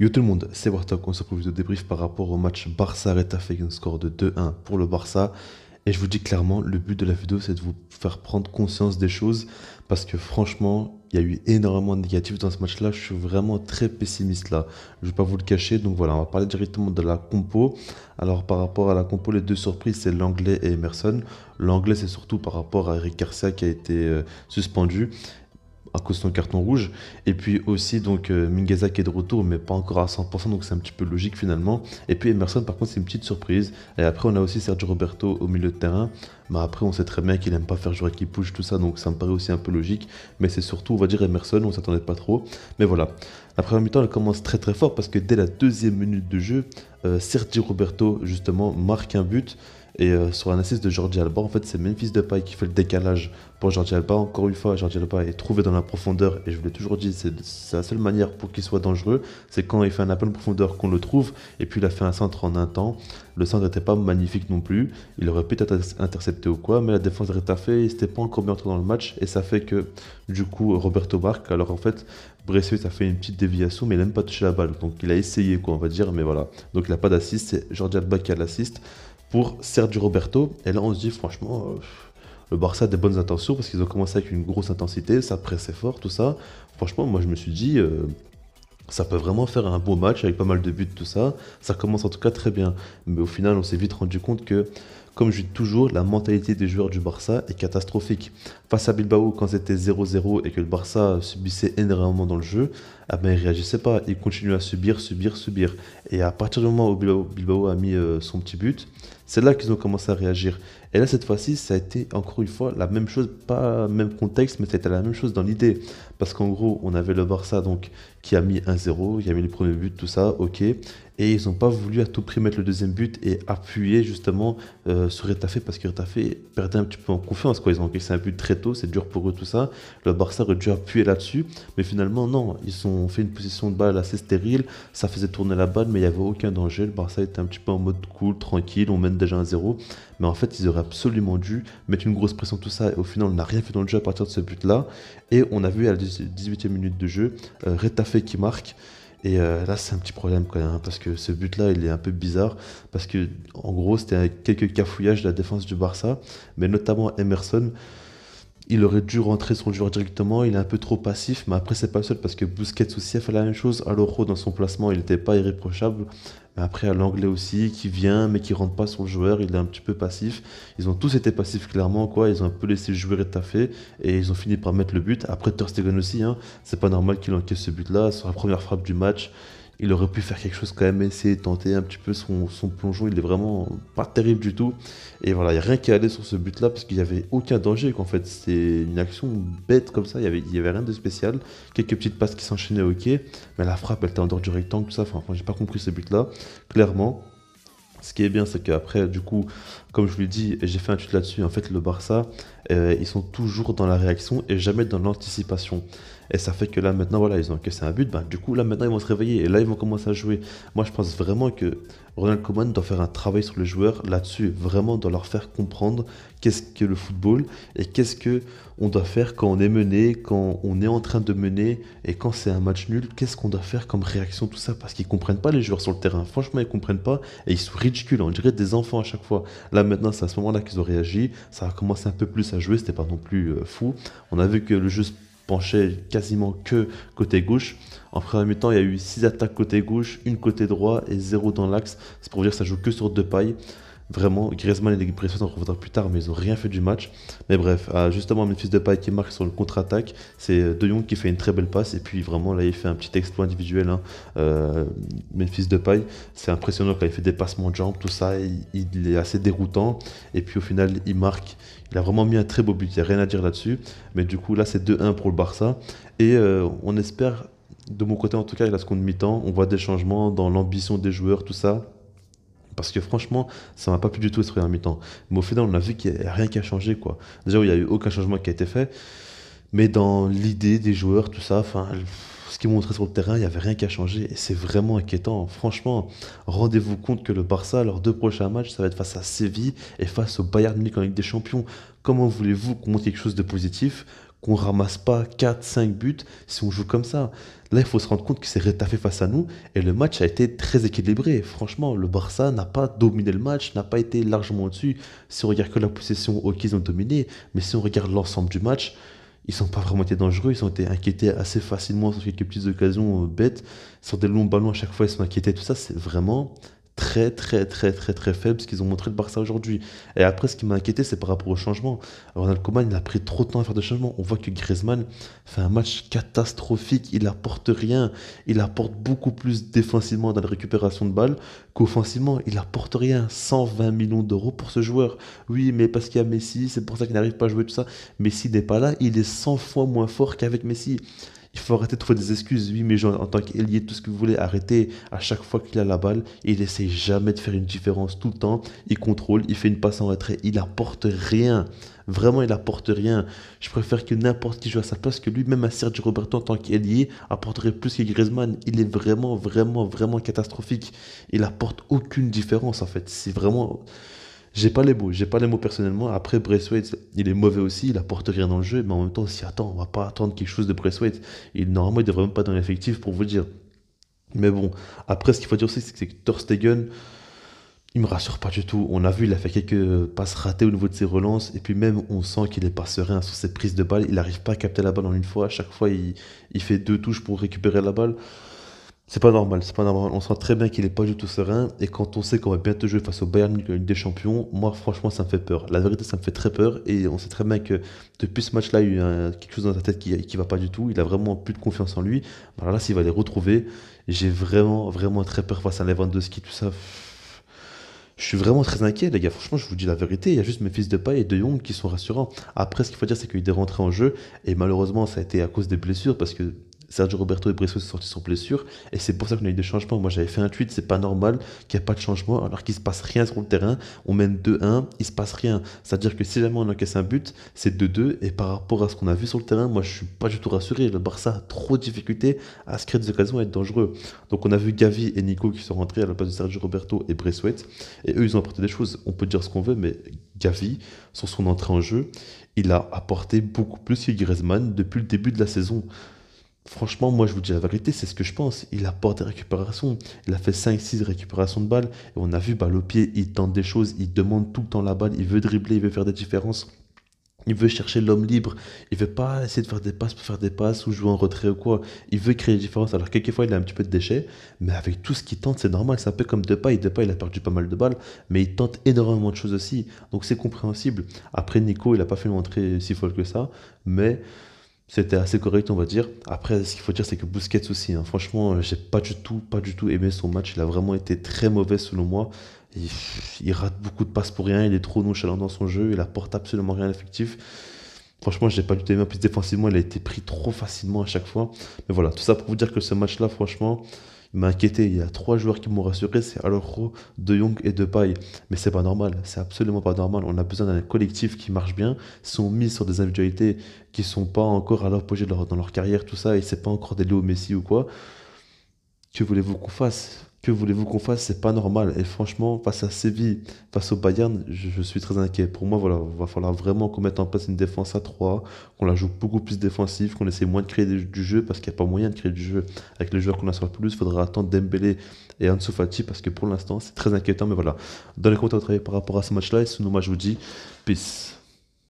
Yo tout le monde, c'est Wartok, on se retrouve de débrief par rapport au match Barça Retafe avec un score de 2-1 pour le Barça. Et je vous dis clairement, le but de la vidéo c'est de vous faire prendre conscience des choses parce que franchement, il y a eu énormément de négatifs dans ce match-là. Je suis vraiment très pessimiste là. Je ne vais pas vous le cacher. Donc voilà, on va parler directement de la compo. Alors par rapport à la compo, les deux surprises, c'est l'anglais et Emerson. L'anglais, c'est surtout par rapport à Eric Garcia qui a été euh, suspendu à cause de son carton rouge. Et puis aussi, donc, euh, Mingaza qui est de retour, mais pas encore à 100%, donc c'est un petit peu logique finalement. Et puis Emerson, par contre, c'est une petite surprise. Et après, on a aussi Sergio Roberto au milieu de terrain. Mais après, on sait très bien qu'il aime pas faire jouer qui push, tout ça, donc ça me paraît aussi un peu logique. Mais c'est surtout, on va dire, Emerson, on s'attendait pas trop. Mais voilà. La première mi-temps, elle commence très très fort parce que dès la deuxième minute de jeu, euh, Sergio Roberto, justement, marque un but. Et euh, sur un assist de Jordi Alba, en fait, c'est Memphis Depay qui fait le décalage pour Jordi Alba. Encore une fois, Jordi Alba est trouvé dans la profondeur. Et je vous l'ai toujours dit, c'est la seule manière pour qu'il soit dangereux. C'est quand il fait un appel en profondeur qu'on le trouve. Et puis, il a fait un centre en un temps. Le centre n'était pas magnifique non plus. Il aurait peut-être intercepté ou quoi. Mais la défense de Retafe, il s'était pas encore bien entré dans le match. Et ça fait que, du coup, Roberto Barque, Alors, en fait, Bresseux, a fait une petite déviation, mais il n'aime pas toucher la balle. Donc, il a essayé, quoi, on va dire. Mais voilà. Donc, il n'a pas d'assist. C'est Jordi Alba qui a l'assist pour Sergio Roberto. Et là, on se dit franchement, euh, le Barça a des bonnes intentions parce qu'ils ont commencé avec une grosse intensité, ça pressait fort, tout ça. Franchement, moi, je me suis dit, euh, ça peut vraiment faire un beau match avec pas mal de buts, tout ça. Ça commence en tout cas très bien. Mais au final, on s'est vite rendu compte que, comme je dis toujours, la mentalité des joueurs du Barça est catastrophique. Face à Bilbao, quand c'était 0-0 et que le Barça subissait énormément dans le jeu, ah ben, il ne réagissait pas. Il continuait à subir, subir, subir. Et à partir du moment où Bilbao, a mis euh, son petit but, c'est là qu'ils ont commencé à réagir. Et là, cette fois-ci, ça a été encore une fois la même chose, pas même contexte, mais c'était la même chose dans l'idée. Parce qu'en gros, on avait le Barça donc qui a mis 1-0, il a mis le premier but, tout ça, ok. Et ils n'ont pas voulu à tout prix mettre le deuxième but et appuyer justement euh, sur Retafé parce que Retafé perdait un petit peu en confiance. Quoi. Ils ont encaissé un but très tôt, c'est dur pour eux tout ça. Le Barça aurait dû appuyer là-dessus, mais finalement, non. Ils ont fait une position de balle assez stérile, ça faisait tourner la balle, mais il n'y avait aucun danger. Le Barça était un petit peu en mode cool, tranquille, on mène déjà un 0. Mais en fait, ils auraient absolument dû mettre une grosse pression, tout ça. Et au final, on n'a rien fait dans le jeu à partir de ce but-là. Et on a vu à la 18e minute de jeu, euh, qui marque. Et euh, là, c'est un petit problème quand même, hein, parce que ce but-là, il est un peu bizarre, parce que en gros, c'était quelques cafouillages de la défense du Barça, mais notamment Emerson il aurait dû rentrer son joueur directement, il est un peu trop passif, mais après c'est pas le seul parce que Busquets aussi a fait la même chose, Alouro dans son placement il n'était pas irréprochable, mais après à l'anglais aussi qui vient mais qui rentre pas son joueur, il est un petit peu passif, ils ont tous été passifs clairement quoi, ils ont un peu laissé le joueur étaffer et ils ont fini par mettre le but, après Ter Stegen aussi, hein. c'est pas normal qu'il encaisse ce but là, sur la première frappe du match, il aurait pu faire quelque chose quand même, essayer de tenter un petit peu son, son plongeon. Il est vraiment pas terrible du tout. Et voilà, il n'y a rien qui allait sur ce but-là parce qu'il n'y avait aucun danger. Qu'en fait, c'est une action bête comme ça. Il n'y avait, y avait rien de spécial. Quelques petites passes qui s'enchaînaient, ok. Mais la frappe, elle était en dehors du rectangle, tout ça. Enfin, j'ai pas compris ce but-là, clairement. Ce qui est bien, c'est qu'après, du coup, comme je vous l'ai dit, j'ai fait un tweet là-dessus. En fait, le Barça, euh, ils sont toujours dans la réaction et jamais dans l'anticipation. Et ça fait que là maintenant, voilà, ils ont c'est un but. Ben, du coup, là maintenant, ils vont se réveiller et là, ils vont commencer à jouer. Moi, je pense vraiment que Ronald Koeman doit faire un travail sur les joueurs là-dessus, vraiment doit leur faire comprendre qu'est-ce que le football et qu'est-ce que on doit faire quand on est mené, quand on est en train de mener et quand c'est un match nul, qu'est-ce qu'on doit faire comme réaction, tout ça, parce qu'ils comprennent pas les joueurs sur le terrain. Franchement, ils comprennent pas et ils sont ridicules. On dirait des enfants à chaque fois. Là maintenant, c'est à ce moment-là qu'ils ont réagi. Ça a commencé un peu plus à jouer. C'était pas non plus euh, fou. On a vu que le jeu penchait quasiment que côté gauche. En premier temps il y a eu 6 attaques côté gauche, une côté droit et 0 dans l'axe. C'est pour dire que ça joue que sur deux pailles. Vraiment, Griezmann et les Bressois, on reviendra plus tard, mais ils ont rien fait du match. Mais bref, euh, justement, Memphis Depay qui marque sur le contre-attaque. C'est euh, De Jong qui fait une très belle passe. Et puis vraiment, là, il fait un petit exploit individuel. Hein. Euh, Memphis Depay, c'est impressionnant quand il fait des passements de jambes, tout ça. Il, est assez déroutant. Et puis au final, il marque. Il a vraiment mis un très beau but. Il n'y a rien à dire là-dessus. Mais du coup, là, c'est 2-1 pour le Barça. Et euh, on espère de mon côté en tout cas, il la seconde mi-temps, on voit des changements dans l'ambition des joueurs, tout ça. Parce que franchement, ça m'a pas pu du tout être un mi-temps. Mais au final, on a vu qu'il n'y a rien qui a changé. Quoi. Déjà, il n'y a eu aucun changement qui a été fait. Mais dans l'idée des joueurs, tout ça, enfin ce qu'ils montraient sur le terrain, il n'y avait rien qui a changé. Et c'est vraiment inquiétant. Franchement, rendez-vous compte que le Barça, leurs deux prochains matchs, ça va être face à Séville et face au Bayern Munich en Ligue des Champions. Comment voulez-vous qu'on montre quelque chose de positif qu'on ramasse pas 4-5 buts si on joue comme ça. Là, il faut se rendre compte que c'est rétaffé face à nous et le match a été très équilibré. Franchement, le Barça n'a pas dominé le match, n'a pas été largement au-dessus. Si on regarde que la possession, ok, ils ont dominé, mais si on regarde l'ensemble du match, ils sont pas vraiment été dangereux, ils ont été inquiétés assez facilement sur quelques petites occasions euh, bêtes, sur des longs ballons à chaque fois, ils sont inquiétés, tout ça, c'est vraiment très très très très très faible ce qu'ils ont montré le Barça aujourd'hui. Et après, ce qui m'a inquiété, c'est par rapport au changement. Ronald Koeman, il a pris trop de temps à faire de changements. On voit que Griezmann fait un match catastrophique. Il apporte rien. Il apporte beaucoup plus défensivement dans la récupération de balles qu'offensivement. Il apporte rien. 120 millions d'euros pour ce joueur. Oui, mais parce qu'il y a Messi, c'est pour ça qu'il n'arrive pas à jouer tout ça. Messi n'est pas là. Il est 100 fois moins fort qu'avec Messi. Il faut arrêter de trouver des excuses. Oui, mais en tant qu'ailier, tout ce que vous voulez, arrêtez à chaque fois qu'il a la balle. il essaie jamais de faire une différence tout le temps. Il contrôle, il fait une passe en retrait. Il apporte rien. Vraiment, il apporte rien. Je préfère que n'importe qui joue à sa place que lui, même à Sergio Roberto en tant qu'ailier, apporterait plus que Griezmann. Il est vraiment, vraiment, vraiment catastrophique. Il apporte aucune différence en fait. C'est vraiment. J'ai pas les mots, j'ai pas les mots personnellement. Après, Braithwaite, il est mauvais aussi, il apporte rien dans le jeu, mais en même temps, si attends, on va pas attendre quelque chose de Braithwaite. il normalement, il devrait même pas dans l'effectif pour vous dire. Mais bon, après, ce qu'il faut dire aussi, c'est que Thorstegen il me rassure pas du tout. On a vu, il a fait quelques passes ratées au niveau de ses relances, et puis même, on sent qu'il est pas serein sur ses prises de balle Il n'arrive pas à capter la balle en une fois. À chaque fois, il, il fait deux touches pour récupérer la balle. C'est pas normal, c'est pas normal. On sent très bien qu'il est pas du tout serein. Et quand on sait qu'on va bientôt jouer face au Bayern des Champions, moi franchement ça me fait peur. La vérité ça me fait très peur. Et on sait très bien que depuis ce match-là, il y a quelque chose dans sa tête qui, va pas du tout. Il a vraiment plus de confiance en lui. Bah, alors là, s'il va les retrouver, j'ai vraiment, vraiment très peur face à Lewandowski, tout ça. Je suis vraiment très inquiet, les gars. Franchement, je vous dis la vérité. Il y a juste mes fils de paille et de young qui sont rassurants. Après, ce qu'il faut dire, c'est qu'il est rentré en jeu. Et malheureusement, ça a été à cause des blessures parce que Sergio Roberto et Bressouet sont sortis sans blessure. Et c'est pour ça qu'on a eu des changements. Moi, j'avais fait un tweet, c'est pas normal qu'il n'y ait pas de changement alors qu'il se passe rien sur le terrain. On mène 2-1, il se passe rien. C'est-à-dire que si jamais on encaisse un but, c'est 2-2. Et par rapport à ce qu'on a vu sur le terrain, moi, je suis pas du tout rassuré. Le Barça a trop de difficultés à se créer des occasions et être dangereux. Donc, on a vu Gavi et Nico qui sont rentrés à la place de Sergio Roberto et Bressouet Et eux, ils ont apporté des choses. On peut dire ce qu'on veut, mais Gavi, sur son entrée en jeu, il a apporté beaucoup plus que Griezmann depuis le début de la saison. Franchement, moi je vous dis la vérité, c'est ce que je pense. Il apporte des récupérations. Il a fait 5-6 récupérations de balles. Et on a vu, bah, au pied, il tente des choses, il demande tout le temps la balle, il veut dribbler, il veut faire des différences. Il veut chercher l'homme libre. Il veut pas essayer de faire des passes pour faire des passes ou jouer en retrait ou quoi. Il veut créer des différences. Alors, quelquefois, il a un petit peu de déchets. Mais avec tout ce qu'il tente, c'est normal. C'est un peu comme Depay. Depay, il a perdu pas mal de balles. Mais il tente énormément de choses aussi. Donc, c'est compréhensible. Après, Nico, il a pas fait une entrée si folle que ça. Mais c'était assez correct, on va dire. Après, ce qu'il faut dire, c'est que Busquets aussi. Hein. Franchement, euh, j'ai pas du tout, pas du tout aimé son match. Il a vraiment été très mauvais selon moi. Il, il rate beaucoup de passes pour rien. Il est trop nonchalant dans son jeu. Il apporte absolument rien d'effectif. Franchement, j'ai pas du tout aimé. En plus, défensivement, il a été pris trop facilement à chaque fois. Mais voilà, tout ça pour vous dire que ce match-là, franchement, il m'a inquiété. Il y a trois joueurs qui m'ont rassuré c'est Alokro, De Jong et de paille Mais c'est pas normal. C'est absolument pas normal. On a besoin d'un collectif qui marche bien. sont mis sur des individualités qui sont pas encore à leur projet dans leur carrière, tout ça. Et c'est pas encore des Léo Messi ou quoi. Que voulez-vous qu'on fasse voulez-vous qu'on fasse C'est pas normal. Et franchement, face à Séville, face au Bayern, je, suis très inquiet. Pour moi, voilà, va falloir vraiment qu'on mette en place une défense à 3, qu'on la joue beaucoup plus défensive, qu'on essaie moins de créer du, jeu parce qu'il n'y a pas moyen de créer du jeu avec les joueurs qu'on a sur plus. Il faudra attendre Dembélé et Ansu Fati parce que pour l'instant, c'est très inquiétant. Mais voilà, dans les comptes à travailler par rapport à ce match-là. Et je vous dis peace.